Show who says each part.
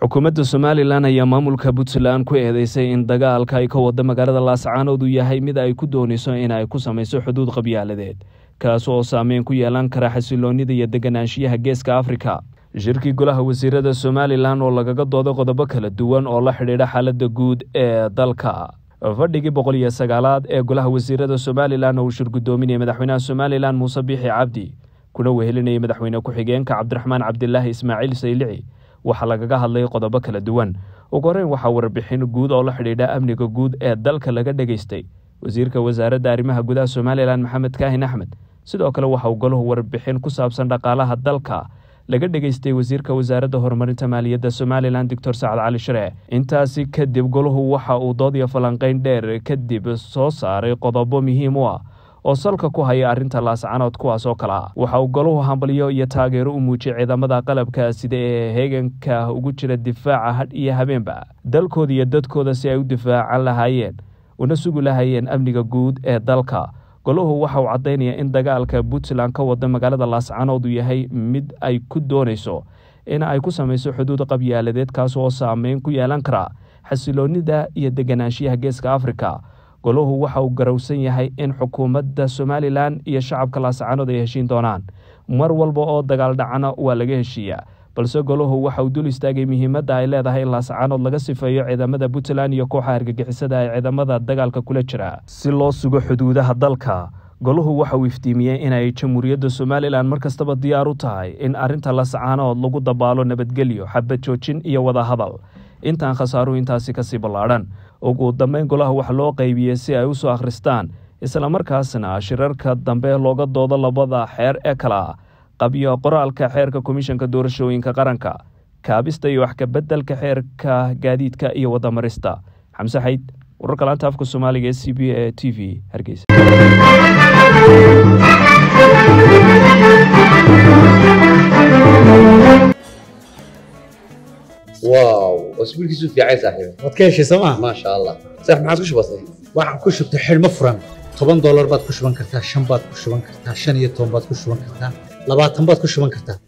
Speaker 1: xukuumadda somalilan ayaa maamulka puntland ku eedeysay in dagaalka ay ka wada magaalada laascaanood uu yahay mid ay ku doonayso in ay ku samayso xuduud qabyaaladeed kaas oo saameyn ku yeelan kara xasiloonnida iyo deganaanshiyaha geeska afrika shirkii golaha wasiirada somalilan oo lagaga dooday qodobo kala duwan oo la xidhiidha xaaladda guud ee dalka fadhigii boqol iyo sagaalaad ee golaha wasiirada somalilan oo uu shir madaxweynaha somalilan muuse biixi cabdi kuna wehelinayay madaxweyne ku-xigeenka cabdiraxmaan cabdilaahi ismaaciil saylici waxaa lagaga hadlay qodobo kala duwan ugu horeyn waxaa warbixin guud oo la xidhiidha amniga guud ee dalka laga dhegaystay wasiirka wasaaradda arrimaha gudaha somalilan maxamed kaahin axmed sidoo kale waxaa uu galuhu warbixin ku saabsan dhaqaalaha dalka laga dhegaystay wasiirka wasaaradda horumarinta maaliyadda somalilan doctor sacad cali sharee intaasi kadib galuhu waxa uu dood iyo falanqayn dheer kadib soo saaray qodobo muhiim u ah oo salka ku haya arrinta laascanood kuwaas oo kale ah waxa uu goluhu hambalyo iyo taageero u muujiyay ciidamada qalabka sida ee heeganka ugu jira difaaca hadh iyo habeenba dalkooda iyo dadkooda si ay u difaacan lahaayeen una sugu lahaayeen amniga guud ee dalka goluhu waxa uu caddaynaya in dagaalka puntland ka wada magaalada laascanood uu yahay mid ay ku doonayso in ay ku samayso xuduud qabyaaladeed kaas oo saameyn ku yeelan kara xasiloonnida iyo deganaanshiyaha geeska afrika goluhu waxa uu garowsan yahay in xukuumadda somalilan iyo shacabka laasacanood ay heshiin doonaan mar walba oo dagaal dhacana waa laga heshiiyaa balse goluhu waxa uu dul istaagay muhiimadda ay leedahay in laasacanood laga sifeeyo ciidamada puntland iyo kooxa argagixisada ee ciidamada dagaalka kula jira si loo sugo xuduudaha dalka goluhu waxa uu iftiimiyey ay jamhuuriyadda somalilan mar kastaba diyaar u tahay in arrinta laasacanood lagu dabaalo nabadgelyo xabad joojin iyo wadahadal intaan khasaaru intaasi kasii ballaadhan ugu dambeyn golaha wax loo qaybiyey si ay u soo akhristaan islamarkaasna shirarka dambe looga doodo labada xeer ee kala ah qabyo qoraalka xeerka komishanka doorashooyinka qaranka kaabista iyo wax ka beddelka xeerka gaadiidka iyo wadamarista xamse xayd wararka laanta afka soomaaliga e c b a t v hargeysa واو اسبوع كيسو في عايز صاحبي ودكيش سما ما شاء الله صح ما عادش بسيط waxaan ku shubtay xilmo furan toban doolar baad ku shuban kartaa shan baad ku shuban kartaa shan iyo toban baad ku shuban kartaa labaatan baad ku shuban kartaa